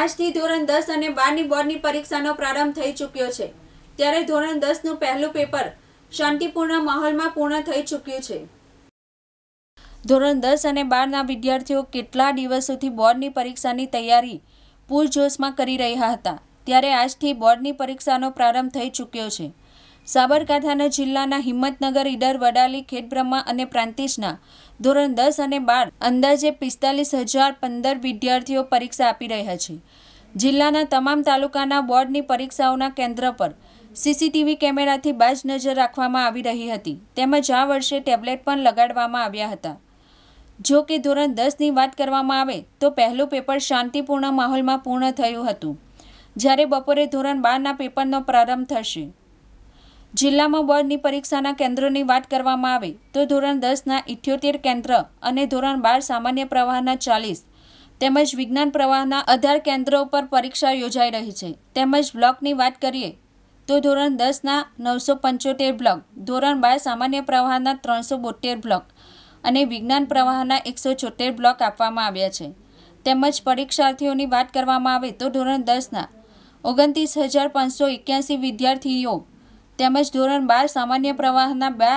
આજથી ધોરણ દસ અને બારની બોર્ડની પરીક્ષાનો પ્રારંભ થઈ ચૂક્યો છે ત્યારે ધોરણ દસનું પહેલું પેપર શાંતિપૂર્ણ માહોલમાં પૂર્ણ થઈ ચૂક્યું છે ધોરણ દસ અને બારના વિદ્યાર્થીઓ કેટલા દિવસોથી બોર્ડની પરીક્ષાની તૈયારી પૂરજોશમાં કરી રહ્યા હતા ત્યારે આજથી બોર્ડની પરીક્ષાનો પ્રારંભ થઈ ચૂક્યો છે સાબરકાંઠાના જિલ્લાના હિંમતનગર ઈડર વડાલી ખેડબ્રહ્મા અને પ્રાંતિજના ધોરણ દસ અને બાર અંદાજે પિસ્તાલીસ હજાર પંદર વિદ્યાર્થીઓ પરીક્ષા આપી રહ્યા છે જિલ્લાના તમામ તાલુકાના બોર્ડની પરીક્ષાઓના કેન્દ્ર પર સીસીટીવી કેમેરાથી બાજ નજર રાખવામાં આવી રહી હતી તેમજ આ વર્ષે ટેબ્લેટ પણ લગાડવામાં આવ્યા હતા જો કે ધોરણ દસની વાત કરવામાં આવે તો પહેલું પેપર શાંતિપૂર્ણ માહોલમાં પૂર્ણ થયું હતું જ્યારે બપોરે ધોરણ બારના પેપરનો પ્રારંભ થશે જિલ્લામાં બોર્ડની પરીક્ષાના કેન્દ્રોની વાત કરવામાં આવે તો ધોરણ દસના ઇઠ્યોતેર કેન્દ્ર અને ધોરણ બાર સામાન્ય પ્રવાહના ચાલીસ તેમજ વિજ્ઞાન પ્રવાહના અઢાર કેન્દ્રો પર પરીક્ષા યોજાઈ રહી છે તેમજ બ્લોકની વાત કરીએ તો ધોરણ દસના નવસો પંચોતેર બ્લોક ધોરણ બાર સામાન્ય પ્રવાહના ત્રણસો બોતેર બ્લોક અને વિજ્ઞાન પ્રવાહના એકસો છોતેર બ્લોક આપવામાં આવ્યા છે તેમજ પરીક્ષાર્થીઓની વાત કરવામાં આવે તો ધોરણ દસના ઓગણત્રીસ હજાર પાંચસો એક્યાસી વિદ્યાર્થીઓ તેમજ ધોરણ બાર સામાન્ય પ્રવાહના બે